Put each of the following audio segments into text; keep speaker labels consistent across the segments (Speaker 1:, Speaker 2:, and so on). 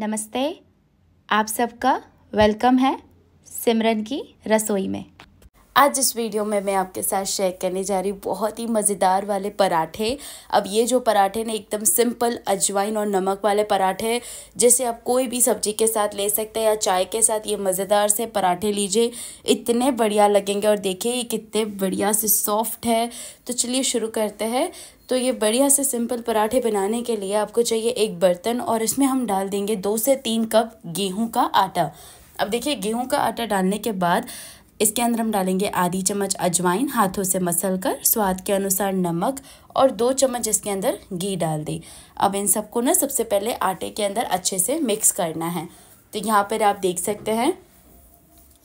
Speaker 1: नमस्ते आप सबका वेलकम है सिमरन की रसोई में आज इस वीडियो में मैं आपके साथ शेयर करने जा रही हूँ बहुत ही मज़ेदार वाले पराठे अब ये जो पराठे ने एकदम सिंपल अजवाइन और नमक वाले पराठे जैसे आप कोई भी सब्जी के साथ ले सकते हैं या चाय के साथ ये मज़ेदार से पराठे लीजिए इतने बढ़िया लगेंगे और देखिए ये कितने बढ़िया से सॉफ्ट है तो चलिए शुरू करते हैं तो ये बढ़िया से सिंपल पराठे बनाने के लिए आपको चाहिए एक बर्तन और इसमें हम डाल देंगे दो से तीन कप गेहूँ का आटा अब देखिए गेहूं का आटा डालने के बाद इसके अंदर हम डालेंगे आधी चम्मच अजवाइन हाथों से मसल कर स्वाद के अनुसार नमक और दो चम्मच इसके अंदर घी डाल दी अब इन सबको ना सबसे पहले आटे के अंदर अच्छे से मिक्स करना है तो यहाँ पर आप देख सकते हैं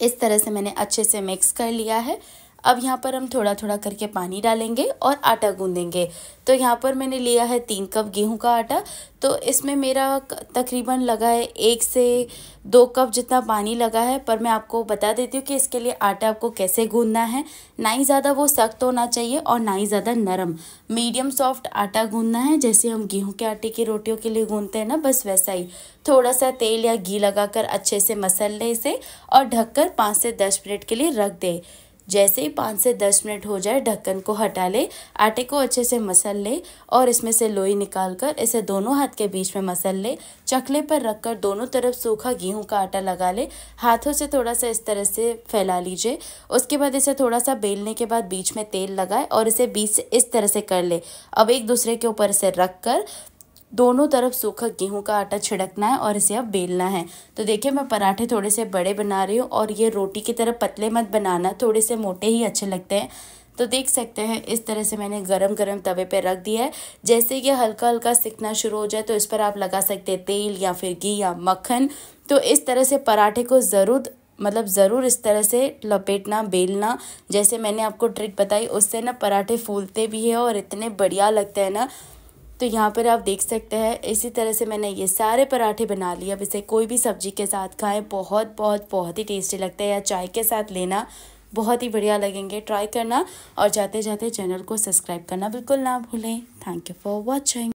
Speaker 1: इस तरह से मैंने अच्छे से मिक्स कर लिया है अब यहाँ पर हम थोड़ा थोड़ा करके पानी डालेंगे और आटा गूंदेंगे तो यहाँ पर मैंने लिया है तीन कप गेहूं का आटा तो इसमें मेरा तकरीबन लगा है एक से दो कप जितना पानी लगा है पर मैं आपको बता देती हूँ कि इसके लिए आटा आपको कैसे गूंदना है ना ही ज़्यादा वो सख्त होना चाहिए और ना ही ज़्यादा नरम मीडियम सॉफ्ट आटा गूंदना है जैसे हम गेहूँ के आटे की रोटियों के लिए गूंदते हैं ना बस वैसा ही थोड़ा सा तेल या घी लगा अच्छे से मसल लें इसे और ढककर पाँच से दस मिनट के लिए रख दें जैसे ही पाँच से दस मिनट हो जाए ढक्कन को हटा ले आटे को अच्छे से मसल ले और इसमें से लोई निकाल कर इसे दोनों हाथ के बीच में मसल ले चकले पर रख कर दोनों तरफ सूखा गेहूं का आटा लगा ले हाथों से थोड़ा सा इस तरह से फैला लीजिए उसके बाद इसे थोड़ा सा बेलने के बाद बीच में तेल लगाए और इसे बीच से इस तरह से कर ले अब एक दूसरे के ऊपर इसे रख कर दोनों तरफ सूखा गेहूं का आटा छिड़कना है और इसे अब बेलना है तो देखिए मैं पराठे थोड़े से बड़े बना रही हूँ और ये रोटी की तरह पतले मत बनाना थोड़े से मोटे ही अच्छे लगते हैं तो देख सकते हैं इस तरह से मैंने गरम गरम तवे पे रख दिया है जैसे ये हल्का हल्का सिकना शुरू हो जाए तो इस पर आप लगा सकते हैं तेल या फिर घी या मक्खन तो इस तरह से पराठे को ज़रूर मतलब ज़रूर इस तरह से लपेटना बेलना जैसे मैंने आपको ट्रिक बताई उससे ना पराठे फूलते भी है और इतने बढ़िया लगते हैं ना तो यहाँ पर आप देख सकते हैं इसी तरह से मैंने ये सारे पराठे बना लिए अब इसे कोई भी सब्जी के साथ खाएं बहुत बहुत बहुत ही टेस्टी लगता है या चाय के साथ लेना बहुत ही बढ़िया लगेंगे ट्राई करना और जाते जाते चैनल को सब्सक्राइब करना बिल्कुल ना भूलें थैंक यू फॉर वॉचिंग